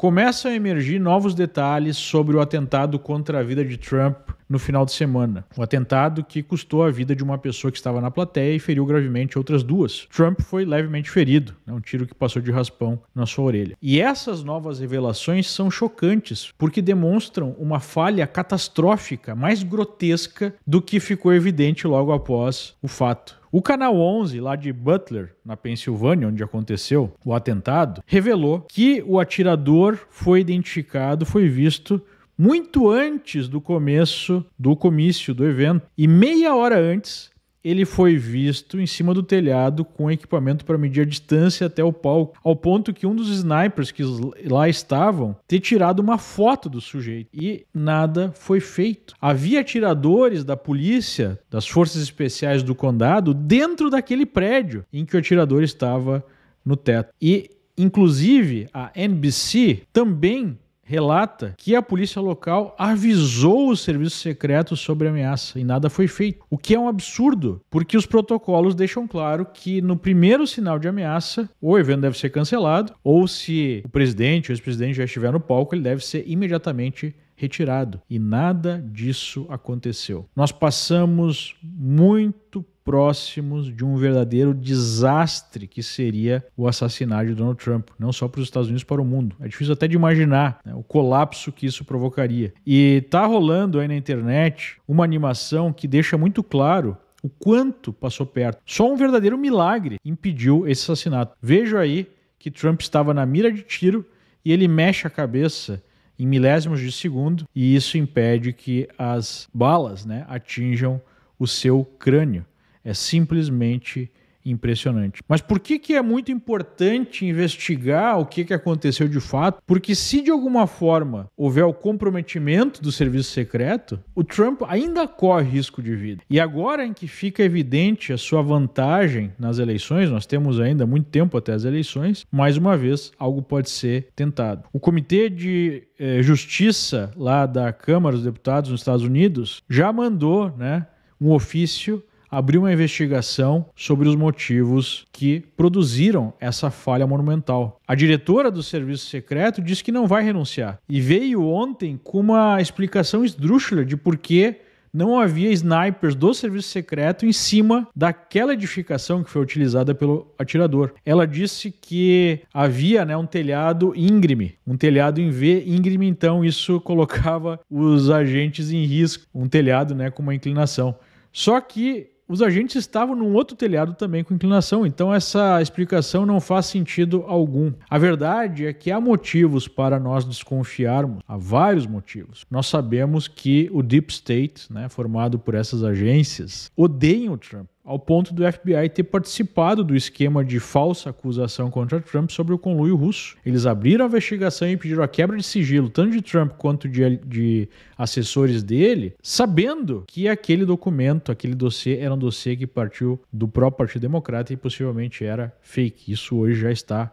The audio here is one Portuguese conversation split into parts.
Começam a emergir novos detalhes sobre o atentado contra a vida de Trump no final de semana. O um atentado que custou a vida de uma pessoa que estava na plateia e feriu gravemente outras duas. Trump foi levemente ferido, né? um tiro que passou de raspão na sua orelha. E essas novas revelações são chocantes, porque demonstram uma falha catastrófica, mais grotesca do que ficou evidente logo após o fato. O canal 11, lá de Butler, na Pensilvânia, onde aconteceu o atentado, revelou que o atirador foi identificado, foi visto muito antes do começo do comício do evento e meia hora antes ele foi visto em cima do telhado com equipamento para medir a distância até o palco, ao ponto que um dos snipers que lá estavam ter tirado uma foto do sujeito e nada foi feito. Havia atiradores da polícia, das forças especiais do condado, dentro daquele prédio em que o atirador estava no teto. E, inclusive, a NBC também relata que a polícia local avisou o serviço secreto sobre a ameaça e nada foi feito. O que é um absurdo, porque os protocolos deixam claro que no primeiro sinal de ameaça, o evento deve ser cancelado, ou se o presidente ou ex-presidente já estiver no palco, ele deve ser imediatamente retirado. E nada disso aconteceu. Nós passamos muito próximos de um verdadeiro desastre que seria o assassinato de Donald Trump, não só para os Estados Unidos, para o mundo. É difícil até de imaginar né, o colapso que isso provocaria. E tá rolando aí na internet uma animação que deixa muito claro o quanto passou perto. Só um verdadeiro milagre impediu esse assassinato. Vejo aí que Trump estava na mira de tiro e ele mexe a cabeça em milésimos de segundo e isso impede que as balas né, atinjam o seu crânio. É simplesmente impressionante. Mas por que, que é muito importante investigar o que, que aconteceu de fato? Porque se de alguma forma houver o comprometimento do serviço secreto, o Trump ainda corre risco de vida. E agora em que fica evidente a sua vantagem nas eleições, nós temos ainda muito tempo até as eleições, mais uma vez algo pode ser tentado. O Comitê de eh, Justiça lá da Câmara dos Deputados nos Estados Unidos já mandou, né, um ofício abriu uma investigação sobre os motivos que produziram essa falha monumental. A diretora do serviço secreto disse que não vai renunciar e veio ontem com uma explicação esdrúxula de por que não havia snipers do serviço secreto em cima daquela edificação que foi utilizada pelo atirador. Ela disse que havia né, um telhado íngreme, um telhado em V íngreme, então isso colocava os agentes em risco, um telhado né, com uma inclinação. Só que os agentes estavam num outro telhado também com inclinação, então essa explicação não faz sentido algum. A verdade é que há motivos para nós desconfiarmos, há vários motivos. Nós sabemos que o Deep State, né, formado por essas agências, odeiam o Trump ao ponto do FBI ter participado do esquema de falsa acusação contra Trump sobre o conluio russo. Eles abriram a investigação e pediram a quebra de sigilo, tanto de Trump quanto de, de assessores dele, sabendo que aquele documento, aquele dossiê, era um dossiê que partiu do próprio Partido Democrata e possivelmente era fake. Isso hoje já está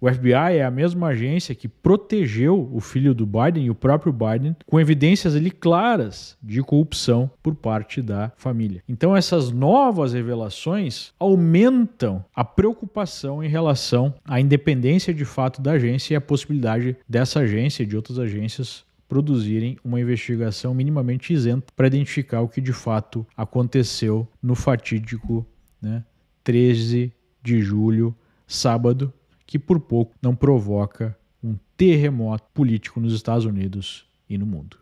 o FBI é a mesma agência que protegeu o filho do Biden e o próprio Biden com evidências ali claras de corrupção por parte da família. Então essas novas revelações aumentam a preocupação em relação à independência de fato da agência e a possibilidade dessa agência e de outras agências produzirem uma investigação minimamente isenta para identificar o que de fato aconteceu no fatídico né, 13 de julho, sábado, que por pouco não provoca um terremoto político nos Estados Unidos e no mundo.